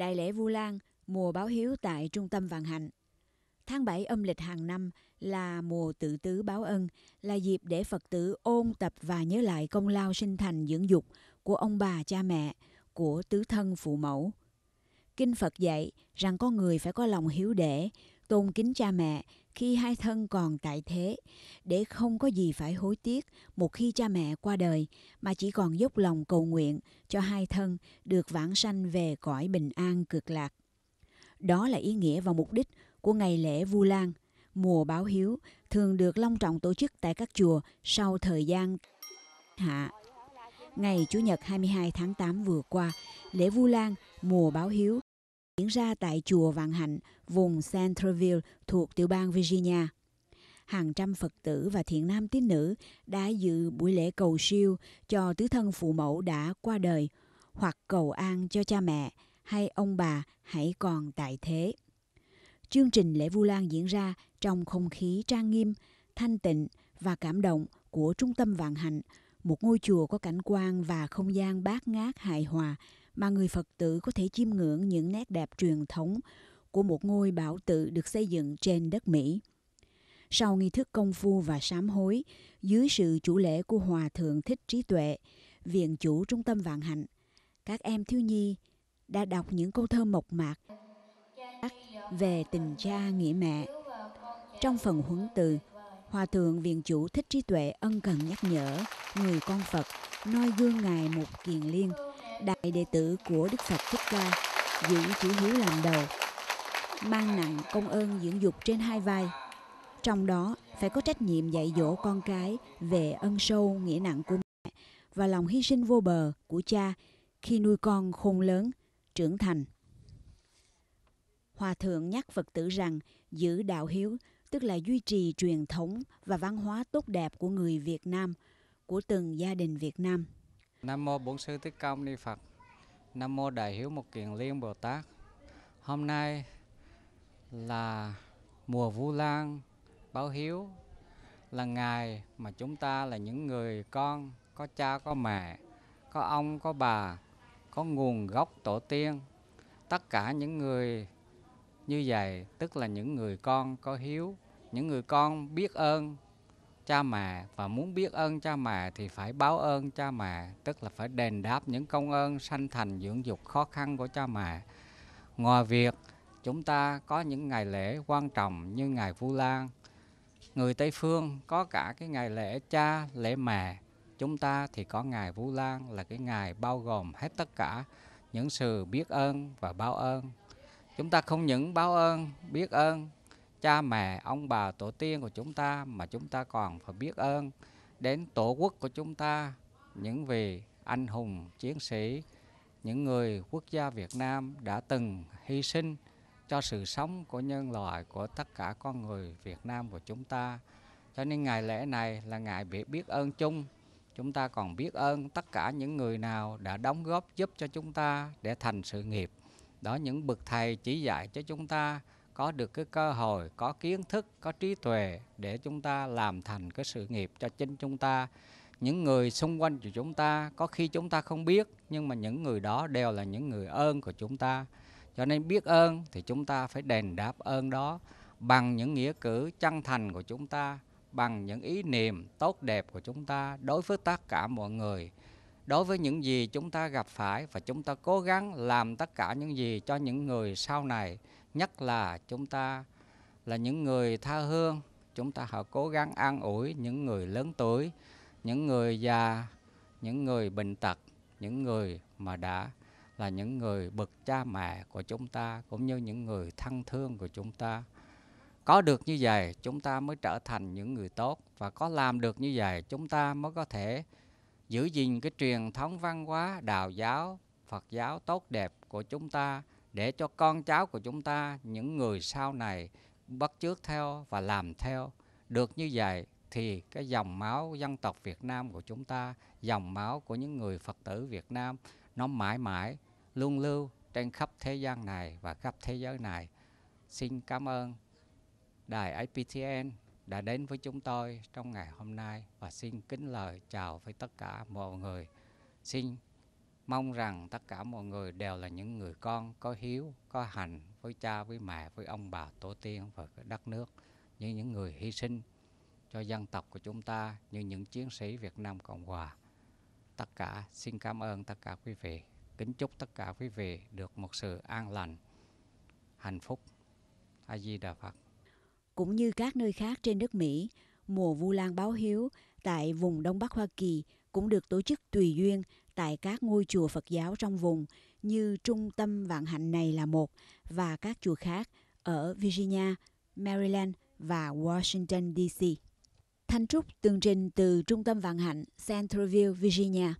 Đại lễ Vu Lan, mùa báo hiếu tại Trung tâm Vạn Hạnh. Tháng 7 âm lịch hàng năm là mùa tự tứ báo ân, là dịp để Phật tử ôn tập và nhớ lại công lao sinh thành dưỡng dục của ông bà cha mẹ, của tứ thân phụ mẫu. Kinh Phật dạy rằng con người phải có lòng hiếu đệ tôn kính cha mẹ khi hai thân còn tại thế để không có gì phải hối tiếc một khi cha mẹ qua đời mà chỉ còn dốc lòng cầu nguyện cho hai thân được vãng sanh về cõi bình an cực lạc. Đó là ý nghĩa và mục đích của ngày lễ Vu Lan, mùa báo hiếu thường được long trọng tổ chức tại các chùa sau thời gian hạ. Ngày Chủ nhật 22 tháng 8 vừa qua, lễ Vu Lan, mùa báo hiếu diễn ra tại chùa Vạn Hạnh, vùng Centerville thuộc tiểu bang Virginia. Hàng trăm Phật tử và thiện nam tín nữ đã dự buổi lễ cầu siêu cho tứ thân phụ mẫu đã qua đời hoặc cầu an cho cha mẹ hay ông bà hãy còn tại thế. Chương trình lễ Vu Lan diễn ra trong không khí trang nghiêm, thanh tịnh và cảm động của Trung tâm Vạn Hạnh, một ngôi chùa có cảnh quan và không gian bát ngát hài hòa mà người Phật tử có thể chiêm ngưỡng những nét đẹp truyền thống của một ngôi bảo tự được xây dựng trên đất Mỹ. Sau nghi thức công phu và sám hối, dưới sự chủ lễ của Hòa Thượng Thích Trí Tuệ, Viện Chủ Trung tâm Vạn Hạnh, các em thiếu nhi đã đọc những câu thơ mộc mạc về tình cha nghĩa mẹ. Trong phần huấn từ, Hòa Thượng Viện Chủ Thích Trí Tuệ ân cần nhắc nhở người con Phật noi gương Ngài một kiền liên – đại đệ tử của Đức Phật Thích Ca, giữ chữ hiếu làm đầu, mang nặng công ơn dưỡng dục trên hai vai. Trong đó phải có trách nhiệm dạy dỗ con cái về ân sâu nghĩa nặng của mẹ và lòng hy sinh vô bờ của cha khi nuôi con khôn lớn, trưởng thành. Hòa thượng nhắc Phật tử rằng giữ đạo hiếu tức là duy trì truyền thống và văn hóa tốt đẹp của người Việt Nam, của từng gia đình Việt Nam. Nam mô Bổn Sư Thích Ca Mâu Ni Phật. Nam mô Đại Hiếu Một Kiền Liên Bồ Tát. Hôm nay là mùa Vu Lan báo hiếu là ngày mà chúng ta là những người con có cha có mẹ, có ông có bà, có nguồn gốc tổ tiên. Tất cả những người như vậy tức là những người con có hiếu, những người con biết ơn cha mẹ và muốn biết ơn cha mẹ thì phải báo ơn cha mẹ, tức là phải đền đáp những công ơn sanh thành dưỡng dục khó khăn của cha mẹ. Ngoài việc chúng ta có những ngày lễ quan trọng như ngày Vu Lan, người Tây phương có cả cái ngày lễ cha, lễ mẹ, chúng ta thì có ngày Vu Lan là cái ngày bao gồm hết tất cả những sự biết ơn và báo ơn. Chúng ta không những báo ơn, biết ơn cha mẹ, ông bà, tổ tiên của chúng ta mà chúng ta còn phải biết ơn đến tổ quốc của chúng ta, những vị anh hùng, chiến sĩ, những người quốc gia Việt Nam đã từng hy sinh cho sự sống của nhân loại, của tất cả con người Việt Nam của chúng ta. Cho nên ngày lễ này là ngày biết ơn chung chúng ta còn biết ơn tất cả những người nào đã đóng góp giúp cho chúng ta để thành sự nghiệp đó những bậc thầy chỉ dạy cho chúng ta có được cái cơ hội có kiến thức có trí tuệ để chúng ta làm thành cái sự nghiệp cho chính chúng ta những người xung quanh của chúng ta có khi chúng ta không biết nhưng mà những người đó đều là những người ơn của chúng ta cho nên biết ơn thì chúng ta phải đền đáp ơn đó bằng những nghĩa cử chân thành của chúng ta bằng những ý niệm tốt đẹp của chúng ta đối với tất cả mọi người đối với những gì chúng ta gặp phải và chúng ta cố gắng làm tất cả những gì cho những người sau này nhất là chúng ta là những người tha hương chúng ta họ cố gắng an ủi những người lớn tuổi những người già những người bệnh tật những người mà đã là những người bậc cha mẹ của chúng ta cũng như những người thân thương của chúng ta có được như vậy chúng ta mới trở thành những người tốt và có làm được như vậy chúng ta mới có thể giữ gìn cái truyền thống văn hóa đạo giáo phật giáo tốt đẹp của chúng ta để cho con cháu của chúng ta những người sau này bắt chước theo và làm theo được như vậy thì cái dòng máu dân tộc Việt Nam của chúng ta dòng máu của những người Phật tử Việt Nam nó mãi mãi luôn lưu trên khắp thế gian này và khắp thế giới này xin cảm ơn đài IPTN đã đến với chúng tôi trong ngày hôm nay và xin kính lời chào với tất cả mọi người xin mong rằng tất cả mọi người đều là những người con có hiếu, có hành với cha, với mẹ, với ông bà, tổ tiên và đất nước, như những người hy sinh cho dân tộc của chúng ta, như những chiến sĩ Việt Nam Cộng Hòa. Tất cả xin cảm ơn tất cả quý vị. Kính chúc tất cả quý vị được một sự an lành, hạnh phúc. A Di Đà Phật. Cũng như các nơi khác trên nước Mỹ, mùa Vu Lan báo hiếu tại vùng Đông Bắc Hoa Kỳ cũng được tổ chức tùy duyên tại các ngôi chùa Phật giáo trong vùng như trung tâm vạn hạnh này là một và các chùa khác ở Virginia, Maryland và Washington DC. Thanh Trúc tường trình từ trung tâm vạn hạnh Centerville, Virginia.